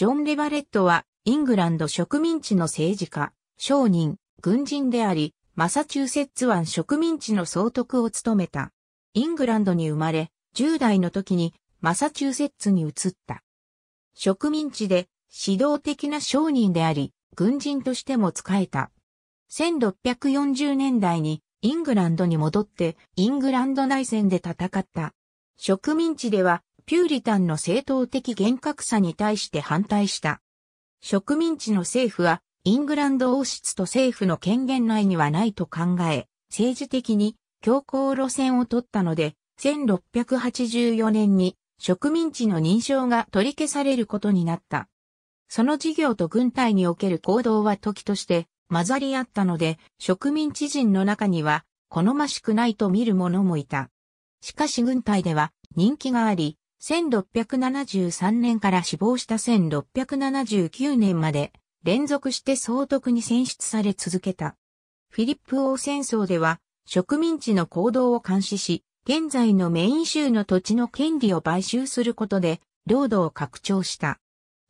ジョン・レバレットは、イングランド植民地の政治家、商人、軍人であり、マサチューセッツ湾植民地の総督を務めた。イングランドに生まれ、10代の時にマサチューセッツに移った。植民地で指導的な商人であり、軍人としても仕えた。1640年代にイングランドに戻ってイングランド内戦で戦った。植民地ではピューリタンの正当的厳格さに対して反対した。植民地の政府は、イングランド王室と政府の権限内にはないと考え、政治的に強硬路線を取ったので、1684年に植民地の認証が取り消されることになった。その事業と軍隊における行動は時として混ざり合ったので、植民地人の中には好ましくないと見る者もいた。しかし軍隊では人気があり、1673年から死亡した1679年まで連続して総督に選出され続けた。フィリップ王戦争では植民地の行動を監視し、現在のメイン州の土地の権利を買収することで領土を拡張した。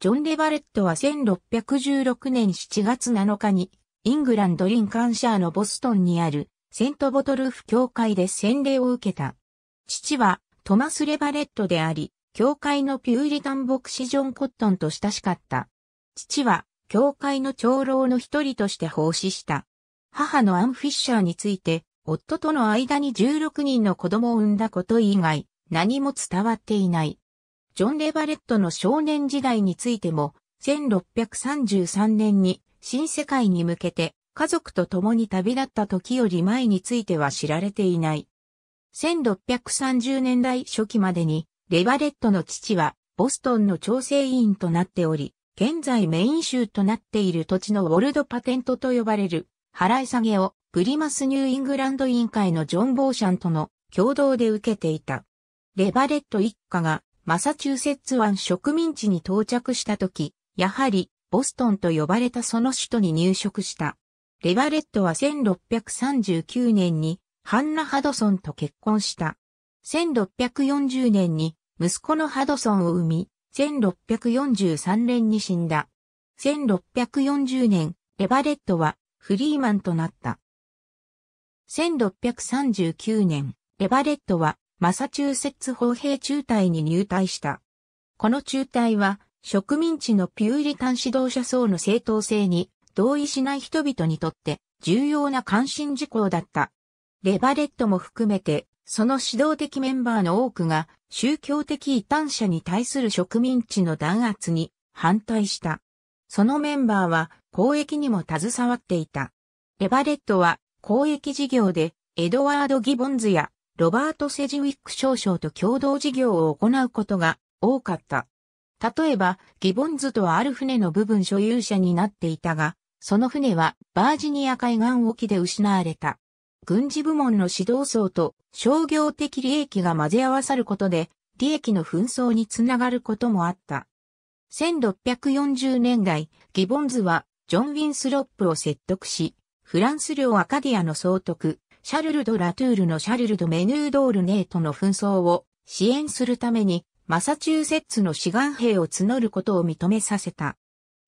ジョン・レバレットは1616年7月7日にイングランド・リンカンシャーのボストンにあるセントボトルフ教会で洗礼を受けた。父はトマス・レバレットであり、教会のピューリタン牧師ジョン・コットンと親しかった。父は、教会の長老の一人として奉仕した。母のアン・フィッシャーについて、夫との間に16人の子供を産んだこと以外、何も伝わっていない。ジョン・レバレットの少年時代についても、1633年に新世界に向けて家族と共に旅立った時より前については知られていない。1630年代初期までに、レバレットの父は、ボストンの調整委員となっており、現在メイン州となっている土地のウォルドパテントと呼ばれる、払い下げを、プリマスニューイングランド委員会のジョン・ボーシャンとの共同で受けていた。レバレット一家が、マサチューセッツ湾植民地に到着した時、やはり、ボストンと呼ばれたその首都に入植した。レバレットは1639年にハンナ・ハドソンと結婚した。1640年に息子のハドソンを生み、1643年に死んだ。1640年、レバレットはフリーマンとなった。1639年、レバレットはマサチューセッツ砲兵中隊に入隊した。この中隊は植民地のピューリタン指導者層の正当性に同意しない人々にとって重要な関心事項だった。レバレットも含めて、その指導的メンバーの多くが宗教的異端者に対する植民地の弾圧に反対した。そのメンバーは交易にも携わっていた。レバレットは交易事業でエドワード・ギボンズやロバート・セジウィック少将と共同事業を行うことが多かった。例えば、ギボンズとはある船の部分所有者になっていたが、その船はバージニア海岸沖で失われた。軍事部門の指導層と商業的利益が混ぜ合わさることで、利益の紛争につながることもあった。1640年代、ギボンズはジョン・ウィンスロップを説得し、フランス領アカディアの総督、シャルル・ド・ラトゥールのシャルル・ド・メヌードールネートの紛争を支援するために、マサチューセッツの志願兵を募ることを認めさせた。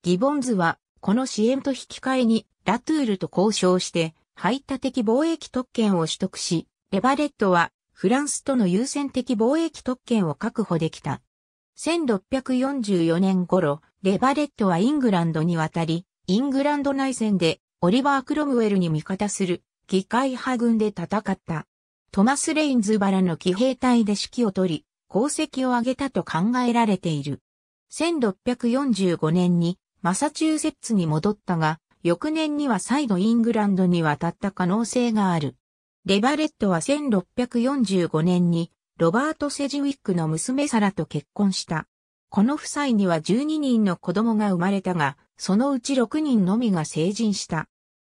ギボンズは、この支援と引き換えに、ラトゥールと交渉して、排他的貿易特権を取得し、レバレットはフランスとの優先的貿易特権を確保できた。1644年頃、レバレットはイングランドに渡り、イングランド内戦でオリバー・クロムウェルに味方する議会派軍で戦った。トマス・レインズバラの騎兵隊で指揮を取り、功績を挙げたと考えられている。1645年にマサチューセッツに戻ったが、翌年には再度イングランドに渡った可能性がある。レバレットは1645年にロバート・セジウィックの娘サラと結婚した。この夫妻には12人の子供が生まれたが、そのうち6人のみが成人した。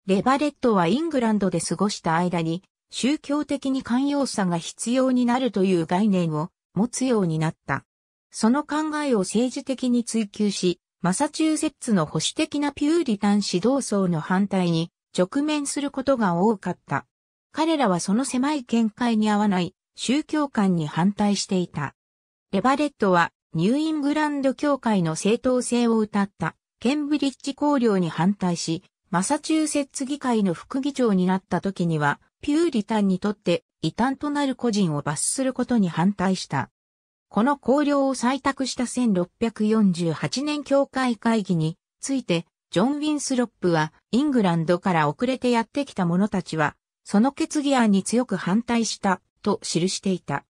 レバレットはイングランドで過ごした間に、宗教的に寛容さが必要になるという概念を持つようになった。その考えを政治的に追求し、マサチューセッツの保守的なピューリタン指導層の反対に直面することが多かった。彼らはその狭い見解に合わない宗教観に反対していた。レバレットはニューイングランド教会の正当性を謳ったケンブリッジ公領に反対し、マサチューセッツ議会の副議長になった時には、ピューリタンにとって異端となる個人を罰することに反対した。この綱領を採択した1648年教会会議について、ジョン・ウィンスロップは、イングランドから遅れてやってきた者たちは、その決議案に強く反対した、と記していた。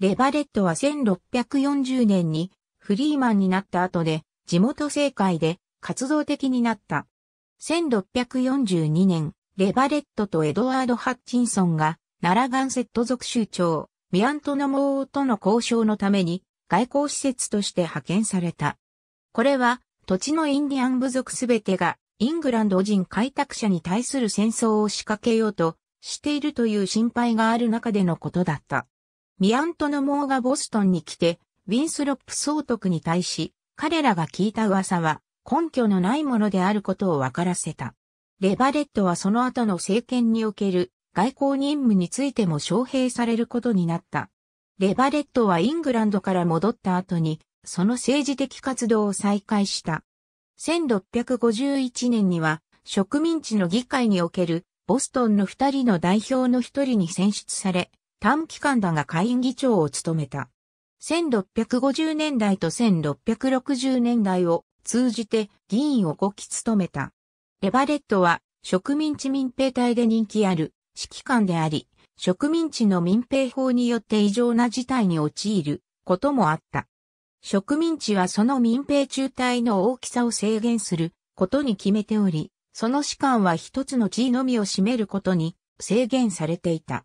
レバレットは1640年にフリーマンになった後で、地元政界で活動的になった。1642年、レバレットとエドワード・ハッチンソンが、ナラガンセット族州長、ミアントノモーとの交渉のために外交施設として派遣された。これは土地のインディアン部族すべてがイングランド人開拓者に対する戦争を仕掛けようとしているという心配がある中でのことだった。ミアントモーがボストンに来て、ウィンスロップ総督に対し、彼らが聞いた噂は根拠のないものであることを分からせた。レバレットはその後の政権における外交任務についても招聘されることになった。レバレットはイングランドから戻った後に、その政治的活動を再開した。1651年には、植民地の議会における、ボストンの二人の代表の一人に選出され、短期間だが会議長を務めた。1650年代と1660年代を通じて議員を5期務めた。レバレットは植民地民兵隊で人気ある指揮官であり、植民地の民兵法によって異常な事態に陥ることもあった。植民地はその民兵中隊の大きさを制限することに決めており、その士官は一つの地位のみを占めることに制限されていた。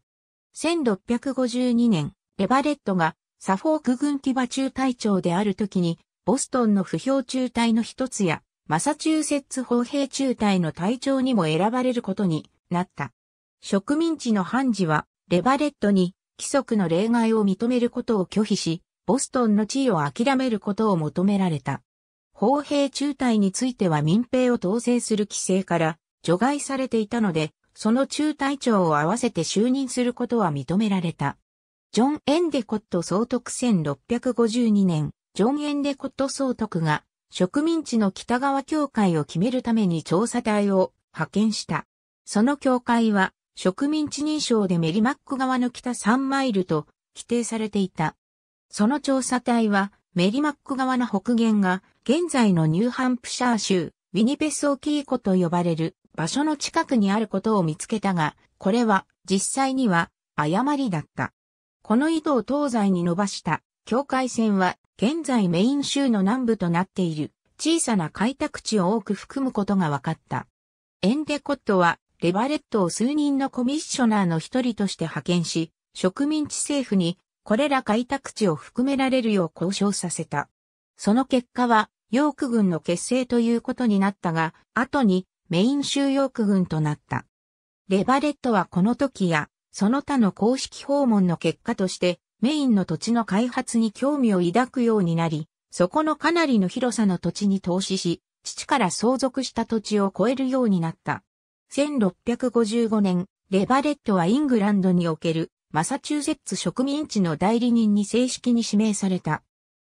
1652年、レバレットがサフォーク軍騎馬中隊長である時に、ボストンの不評中隊の一つや、マサチューセッツ砲兵中隊の隊長にも選ばれることになった。植民地の判事は、レバレットに規則の例外を認めることを拒否し、ボストンの地位を諦めることを求められた。砲兵中隊については民兵を統制する規制から除外されていたので、その中隊長を合わせて就任することは認められた。ジョン・エンデコット総督1652年、ジョン・エンデコット総督が植民地の北側境会を決めるために調査隊を派遣した。その境会は植民地認証でメリマック側の北3マイルと規定されていた。その調査隊はメリマック側の北限が現在のニューハンプシャー州ウィニペスオキーコと呼ばれる場所の近くにあることを見つけたが、これは実際には誤りだった。この井戸を東西に伸ばした境界線は現在メイン州の南部となっている小さな開拓地を多く含むことが分かった。エンデコットはレバレットを数人のコミッショナーの一人として派遣し、植民地政府にこれら開拓地を含められるよう交渉させた。その結果は、ヨーク軍の結成ということになったが、後にメイン州ヨーク軍となった。レバレットはこの時や、その他の公式訪問の結果として、メインの土地の開発に興味を抱くようになり、そこのかなりの広さの土地に投資し、父から相続した土地を超えるようになった。1655年、レバレットはイングランドにおけるマサチューセッツ植民地の代理人に正式に指名された。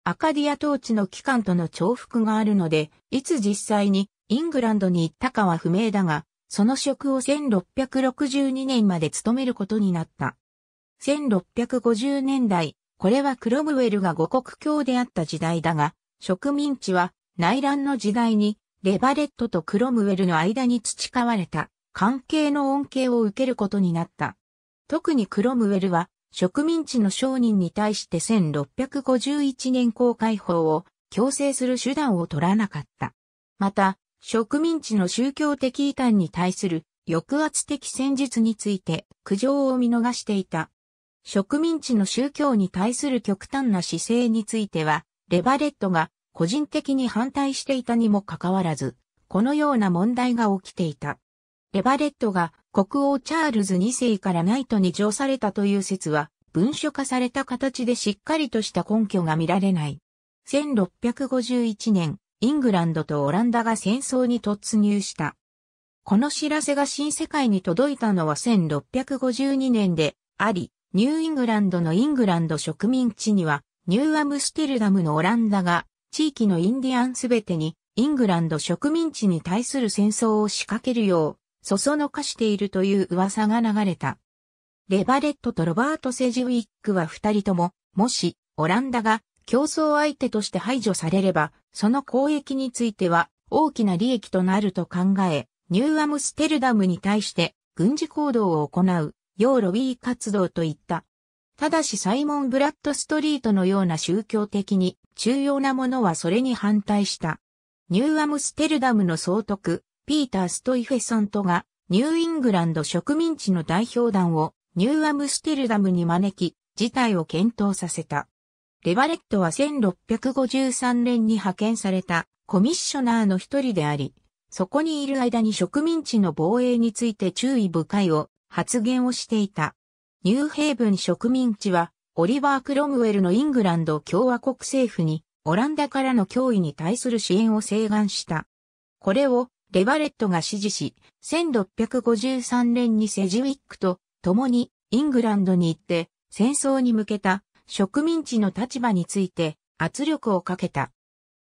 アカディア統治の期間との重複があるので、いつ実際にイングランドに行ったかは不明だが、その職を1662年まで務めることになった。1650年代、これはクロムウェルが五国教であった時代だが、植民地は内乱の時代にレバレットとクロムウェルの間に培われた関係の恩恵を受けることになった。特にクロムウェルは植民地の商人に対して1651年公開法を強制する手段を取らなかった。また、植民地の宗教的異端に対する抑圧的戦術について苦情を見逃していた。植民地の宗教に対する極端な姿勢については、レバレットが個人的に反対していたにもかかわらず、このような問題が起きていた。レバレットが国王チャールズ2世からナイトに上されたという説は、文書化された形でしっかりとした根拠が見られない。1651年、イングランドとオランダが戦争に突入した。この知らせが新世界に届いたのは1652年であり、ニューイングランドのイングランド植民地には、ニューアムステルダムのオランダが地域のインディアンすべてに、イングランド植民地に対する戦争を仕掛けるよう、そそのかしているという噂が流れた。レバレットとロバート・セジウィックは二人とも、もし、オランダが競争相手として排除されれば、その交易については大きな利益となると考え、ニューアムステルダムに対して軍事行動を行う、ヨーロビー活動といったただしサイモン・ブラッドストリートのような宗教的に重要なものはそれに反対した。ニューアムステルダムの総督、ピーター・ストイフェソントが、ニューイングランド植民地の代表団をニューアムステルダムに招き、事態を検討させた。レバレットは1653年に派遣されたコミッショナーの一人であり、そこにいる間に植民地の防衛について注意深いを発言をしていた。ニューヘイブン植民地は、オリバー・クロムウェルのイングランド共和国政府に、オランダからの脅威に対する支援を請願した。これを、レバレットが支持し、1653年にセジウィックと共にイングランドに行って、戦争に向けた植民地の立場について圧力をかけた。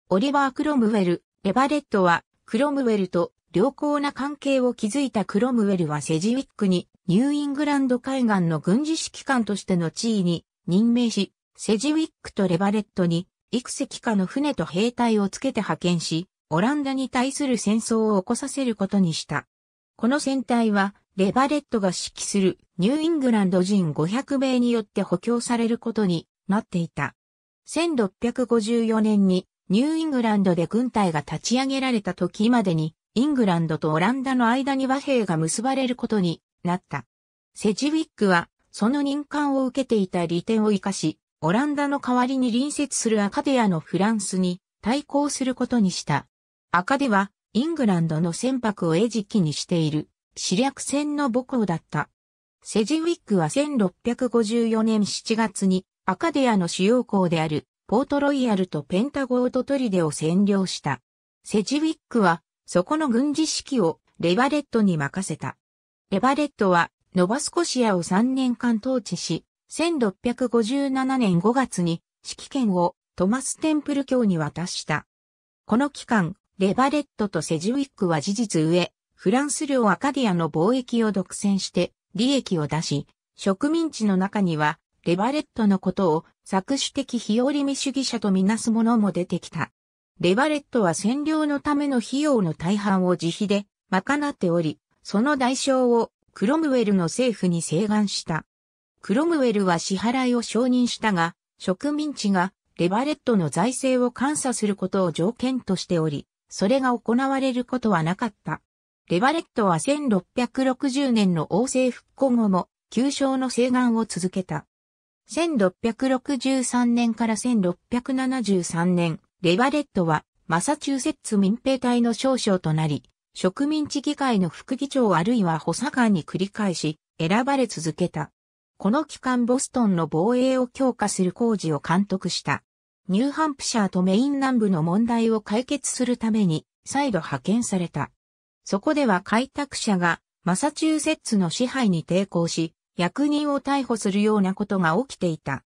オリバー・クロムウェル、レバレットは、クロムウェルと良好な関係を築いたクロムウェルはセジウィックにニューイングランド海岸の軍事指揮官としての地位に任命し、セジウィックとレバレットに幾隻かの船と兵隊をつけて派遣し、オランダに対する戦争を起こさせることにした。この戦隊は、レバレットが指揮するニューイングランド人500名によって補強されることになっていた。1654年にニューイングランドで軍隊が立ち上げられた時までにイングランドとオランダの間に和平が結ばれることになった。セジウィックは、その任官を受けていた利点を活かし、オランダの代わりに隣接するアカデアのフランスに対抗することにした。アカデは、イングランドの船舶を餌食にしている、死略船の母港だった。セジウィックは1654年7月に、アカデアの主要港である、ポートロイヤルとペンタゴートトリデを占領した。セジウィックは、そこの軍事指揮をレバレットに任せた。レバレットはノバスコシアを3年間統治し、1657年5月に指揮権をトマステンプル教に渡した。この期間、レバレットとセジウィックは事実上、フランス領アカディアの貿易を独占して利益を出し、植民地の中にはレバレットのことを作主的非折り主義者とみなす者も出てきた。レバレットは占領のための費用の大半を自費で賄っており、その代償をクロムウェルの政府に請願した。クロムウェルは支払いを承認したが、植民地がレバレットの財政を監査することを条件としており、それが行われることはなかった。レバレットは1660年の王政復興後も、旧称の請願を続けた。1663年から1673年、レバレットは、マサチューセッツ民兵隊の少将となり、植民地議会の副議長あるいは補佐官に繰り返し、選ばれ続けた。この期間ボストンの防衛を強化する工事を監督した。ニューハンプシャーとメイン南部の問題を解決するために、再度派遣された。そこでは開拓者が、マサチューセッツの支配に抵抗し、役人を逮捕するようなことが起きていた。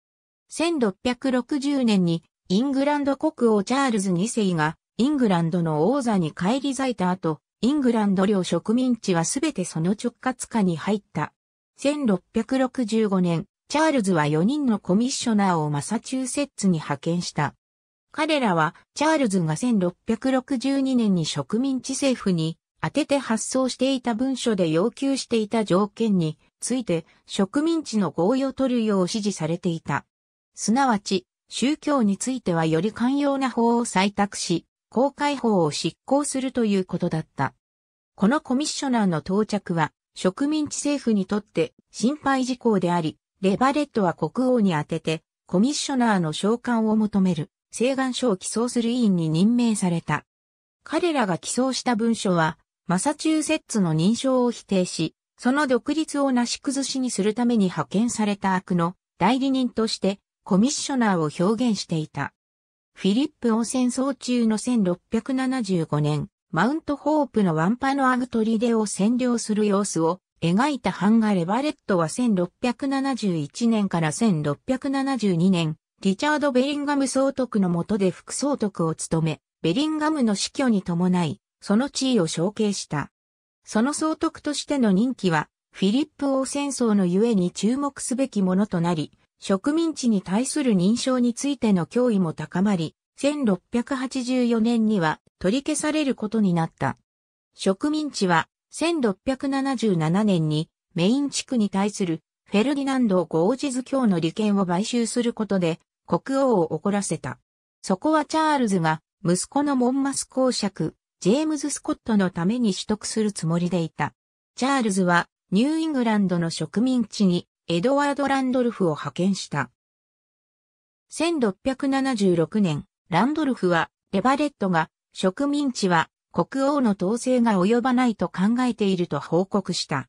1660年にイングランド国王チャールズ2世が、イングランドの王座に返り咲いた後、イングランド領植民地はすべてその直轄下に入った。1665年、チャールズは4人のコミッショナーをマサチューセッツに派遣した。彼らは、チャールズが1662年に植民地政府に当てて発送していた文書で要求していた条件について植民地の合意を取るよう指示されていた。すなわち、宗教についてはより寛容な法を採択し、公開法を執行するということだった。このコミッショナーの到着は、植民地政府にとって心配事項であり、レバレットは国王に宛てて、コミッショナーの召喚を求める、請願書を起草する委員に任命された。彼らが起草した文書は、マサチューセッツの認証を否定し、その独立をなし崩しにするために派遣された悪の代理人として、コミッショナーを表現していた。フィリップ王戦争中の1675年、マウントホープのワンパのアグトリデを占領する様子を描いたハンガレバレットは1671年から1672年、リチャード・ベリンガム総督の下で副総督を務め、ベリンガムの死去に伴い、その地位を承継した。その総督としての任期は、フィリップ王戦争のゆえに注目すべきものとなり、植民地に対する認証についての脅威も高まり、1684年には取り消されることになった。植民地は1677年にメイン地区に対するフェルディナンド・ゴージズ教の利権を買収することで国王を怒らせた。そこはチャールズが息子のモンマス公爵、ジェームズ・スコットのために取得するつもりでいた。チャールズはニューイングランドの植民地にエドワード・ランドルフを派遣した。1676年、ランドルフは、レバレットが、植民地は国王の統制が及ばないと考えていると報告した。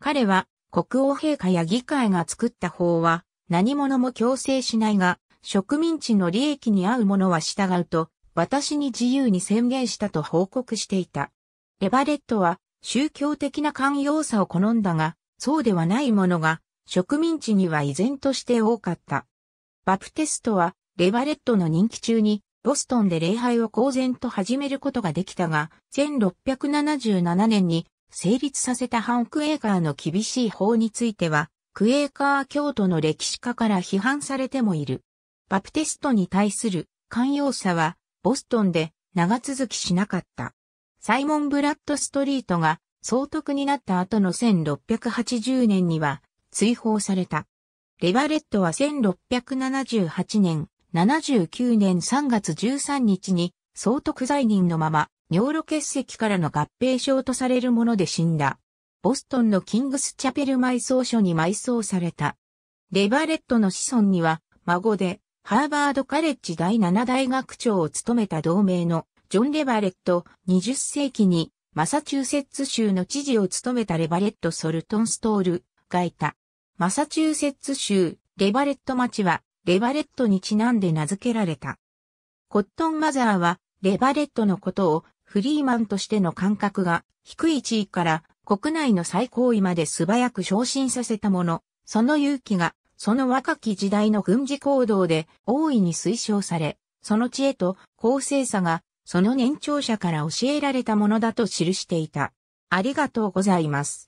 彼は、国王陛下や議会が作った法は、何者も強制しないが、植民地の利益に合う者は従うと、私に自由に宣言したと報告していた。レバレットは、宗教的な寛容さを好んだが、そうではない者が、植民地には依然として多かった。バプテストは、レバレットの任期中に、ボストンで礼拝を公然と始めることができたが、1677年に成立させたハン・クエーカーの厳しい法については、クエーカー教徒の歴史家から批判されてもいる。バプテストに対する寛容さは、ボストンで長続きしなかった。サイモン・ブラッド・ストリートが総督になった後の1680年には、追放された。レバレットは1678年、79年3月13日に総督罪人のまま尿路結石からの合併症とされるもので死んだ。ボストンのキングスチャペル埋葬所に埋葬された。レバレットの子孫には孫でハーバードカレッジ第7大学長を務めた同盟のジョン・レバレット20世紀にマサチューセッツ州の知事を務めたレバレット・ソルトンストールがいた。マサチューセッツ州、レバレット町は、レバレットにちなんで名付けられた。コットンマザーは、レバレットのことを、フリーマンとしての感覚が、低い地位から、国内の最高位まで素早く昇進させたもの、その勇気が、その若き時代の軍事行動で大いに推奨され、その知恵と公正さが、その年長者から教えられたものだと記していた。ありがとうございます。